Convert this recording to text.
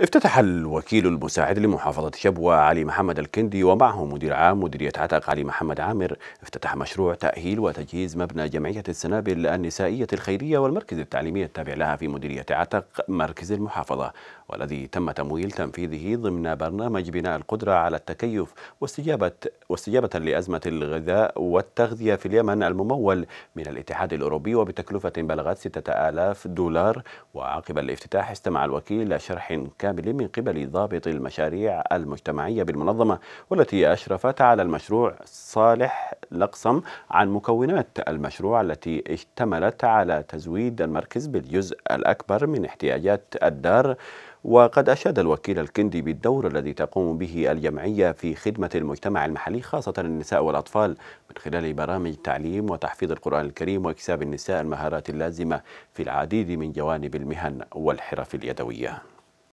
افتتح الوكيل المساعد لمحافظة شبوة علي محمد الكندي ومعه مدير عام مديرية عتق علي محمد عامر افتتح مشروع تأهيل وتجهيز مبنى جمعية السنابل النسائية الخيرية والمركز التعليمي التابع لها في مديرية عتق مركز المحافظة والذي تم تمويل تنفيذه ضمن برنامج بناء القدرة على التكيف واستجابة واستجابة لأزمة الغذاء والتغذية في اليمن الممول من الاتحاد الأوروبي وبتكلفة بلغت 6000 دولار وعقب الافتتاح استمع الوكيل لشرح كامل كامل من قبل ضابط المشاريع المجتمعية بالمنظمة والتي أشرفت على المشروع صالح لقسم عن مكونات المشروع التي اشتملت على تزويد المركز بالجزء الأكبر من احتياجات الدار وقد أشاد الوكيل الكندي بالدور الذي تقوم به الجمعية في خدمة المجتمع المحلي خاصة النساء والأطفال من خلال برامج تعليم وتحفيظ القرآن الكريم وإكساب النساء المهارات اللازمة في العديد من جوانب المهن والحرف اليدوية